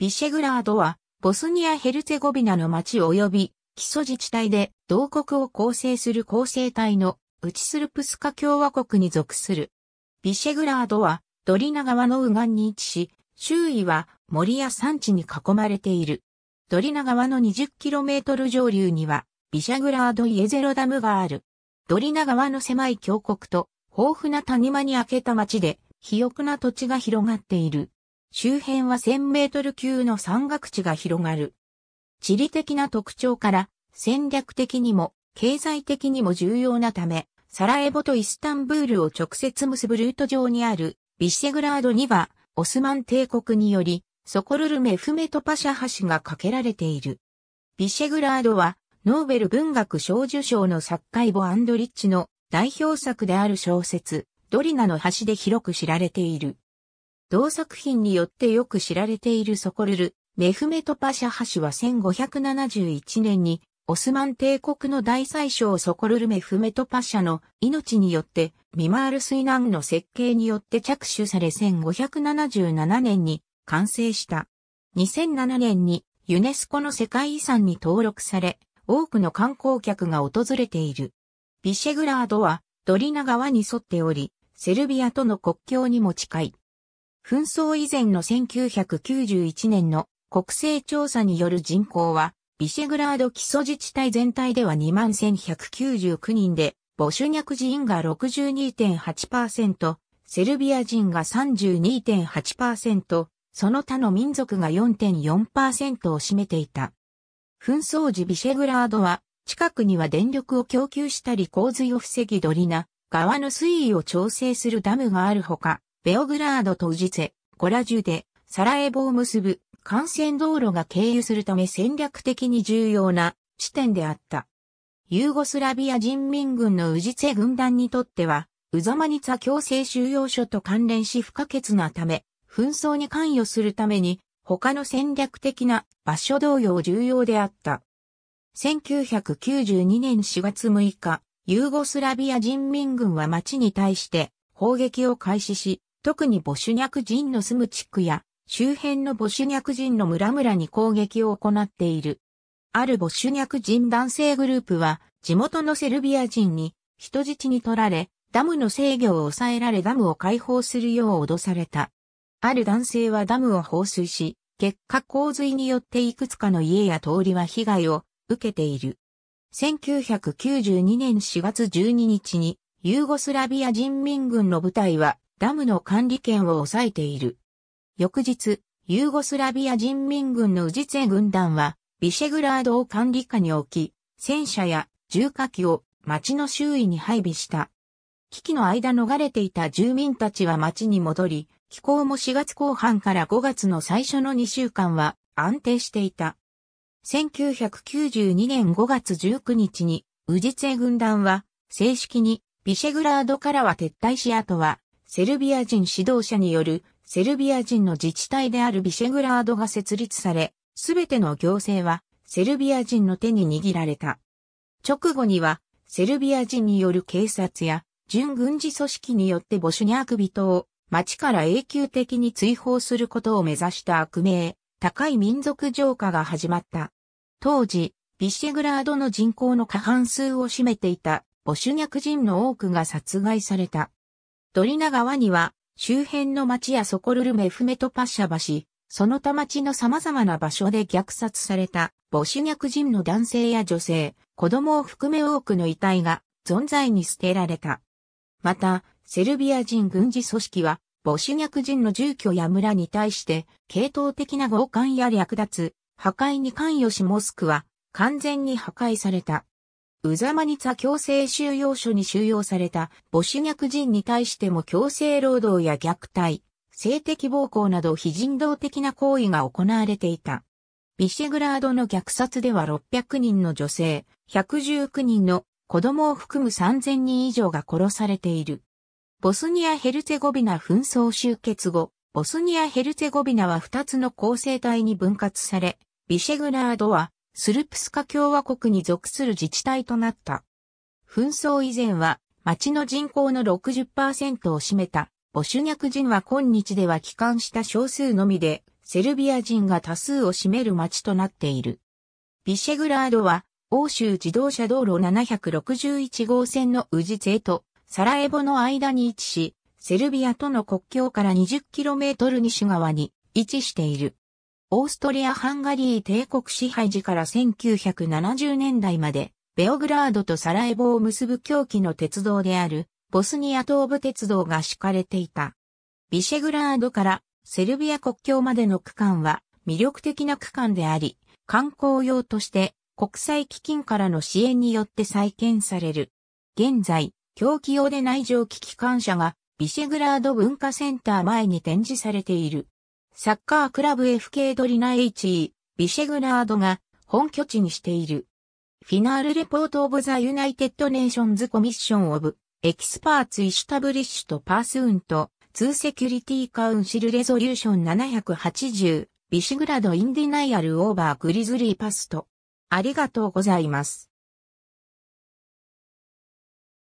ビシェグラードは、ボスニア・ヘルツェゴビナの町及び、基礎自治体で、同国を構成する構成体の、ウチスルプスカ共和国に属する。ビシェグラードは、ドリナ川の右岸に位置し、周囲は森や山地に囲まれている。ドリナ川の 20km 上流には、ビシャグラード・イエゼロダムがある。ドリナ川の狭い峡谷と、豊富な谷間に開けた町で、肥沃な土地が広がっている。周辺は1000メートル級の山岳地が広がる。地理的な特徴から戦略的にも経済的にも重要なため、サラエボとイスタンブールを直接結ぶルート上にあるビシェグラードにはオスマン帝国によりソコルルメフメトパシャ橋が架けられている。ビシェグラードはノーベル文学賞受賞の作家イボ・アンドリッチの代表作である小説ドリナの橋で広く知られている。同作品によってよく知られているソコルル、メフメトパシャハ氏は1571年に、オスマン帝国の大宰相ソコルルメフメトパシャの命によって、ミマール水難の設計によって着手され1577年に完成した。2007年にユネスコの世界遺産に登録され、多くの観光客が訪れている。ビシェグラードはドリナ川に沿っており、セルビアとの国境にも近い。紛争以前の1991年の国勢調査による人口は、ビシェグラード基礎自治体全体では21,199人で、ボシュニャク人が62.8%、セルビア人が32.8%、その他の民族が4.4%を占めていた。紛争時ビシェグラードは、近くには電力を供給したり洪水を防ぎドリナ、川の水位を調整するダムがあるほか、ベオグラードとウジツェ、ゴラジュで、サラエボを結ぶ幹線道路が経由するため戦略的に重要な地点であった。ユーゴスラビア人民軍のウジツェ軍団にとっては、ウザマニツァ強制収容所と関連し不可欠なため、紛争に関与するために、他の戦略的な場所同様重要であった。1992年4月6日、ユーゴスラビア人民軍は町に対して砲撃を開始し、特にボシュニャク人の住む地区や周辺のボシュニャク人の村々に攻撃を行っている。あるボシュニャク人男性グループは地元のセルビア人に人質に取られ、ダムの制御を抑えられダムを解放するよう脅された。ある男性はダムを放水し、結果洪水によっていくつかの家や通りは被害を受けている。1992年4月12日にユーゴスラビア人民軍の部隊はダムの管理権を抑えている。翌日、ユーゴスラビア人民軍のウジツェ軍団は、ビシェグラードを管理下に置き、戦車や重火器を町の周囲に配備した。危機の間逃れていた住民たちは町に戻り、気候も4月後半から5月の最初の2週間は安定していた。1992年5月19日に、ウジツェ軍団は正式にビシェグラードからは撤退し後はセルビア人指導者によるセルビア人の自治体であるビシェグラードが設立され、すべての行政はセルビア人の手に握られた。直後には、セルビア人による警察や準軍事組織によってボシュニャーク人を町から永久的に追放することを目指した悪名、高い民族浄化が始まった。当時、ビシェグラードの人口の過半数を占めていたボシュニャク人の多くが殺害された。ドリナ川には、周辺の町やソコルルメフメトパッシャ橋、その他町の様々な場所で虐殺された、母子虐人の男性や女性、子供を含め多くの遺体が、存在に捨てられた。また、セルビア人軍事組織は、母子虐人の住居や村に対して、系統的な強姦や略奪、破壊に関与しモスクは、完全に破壊された。ウザマニツァ強制収容所に収容された母子虐人に対しても強制労働や虐待、性的暴行など非人道的な行為が行われていた。ビシェグラードの虐殺では600人の女性、119人の子供を含む3000人以上が殺されている。ボスニア・ヘルツェゴビナ紛争終結後、ボスニア・ヘルツェゴビナは2つの構成体に分割され、ビシェグラードはスルプスカ共和国に属する自治体となった。紛争以前は町の人口の60%を占めたボシュニャク人は今日では帰還した少数のみでセルビア人が多数を占める町となっている。ビシェグラードは欧州自動車道路761号線の宇治勢とサラエボの間に位置し、セルビアとの国境から 20km 西側に位置している。オーストリア・ハンガリー帝国支配時から1970年代まで、ベオグラードとサラエボを結ぶ狂気の鉄道である、ボスニア東部鉄道が敷かれていた。ビシェグラードからセルビア国境までの区間は魅力的な区間であり、観光用として国際基金からの支援によって再建される。現在、狂気用で内情機機関車がビシェグラード文化センター前に展示されている。サッカークラブ FK ドリナ HE、ビシェグラードが本拠地にしている。フィナールレポートオブザユナイテッドネーションズコミッションオブエキスパーツイシュタブリッシュとパースーンとー・セキュリティカウンシルレゾリューション780ビシグラドインディナイアルオーバーグリズリーパスト。ありがとうございます。